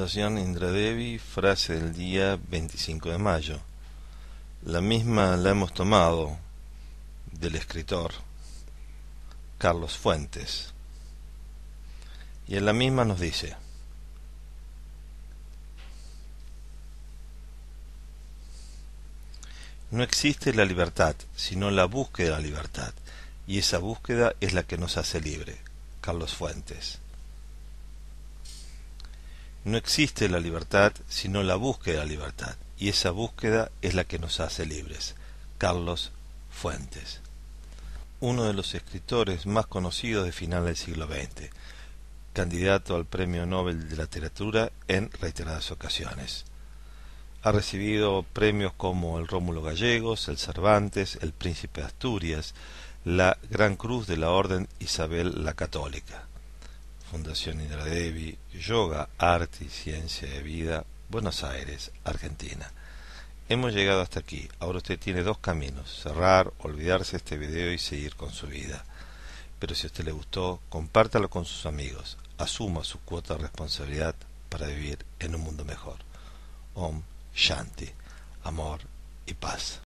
Indra Devi, frase del día 25 de mayo. La misma la hemos tomado del escritor Carlos Fuentes. Y en la misma nos dice, no existe la libertad, sino la búsqueda de la libertad, y esa búsqueda es la que nos hace libre. Carlos Fuentes. No existe la libertad sino la búsqueda de la libertad, y esa búsqueda es la que nos hace libres. Carlos Fuentes. Uno de los escritores más conocidos de final del siglo XX, candidato al Premio Nobel de Literatura en reiteradas ocasiones. Ha recibido premios como el Rómulo Gallegos, el Cervantes, el Príncipe de Asturias, la Gran Cruz de la Orden Isabel la Católica. Fundación Indra Devi, Yoga, Arte y Ciencia de Vida, Buenos Aires, Argentina. Hemos llegado hasta aquí. Ahora usted tiene dos caminos, cerrar, olvidarse este video y seguir con su vida. Pero si a usted le gustó, compártalo con sus amigos. Asuma su cuota de responsabilidad para vivir en un mundo mejor. Om Shanti. Amor y paz.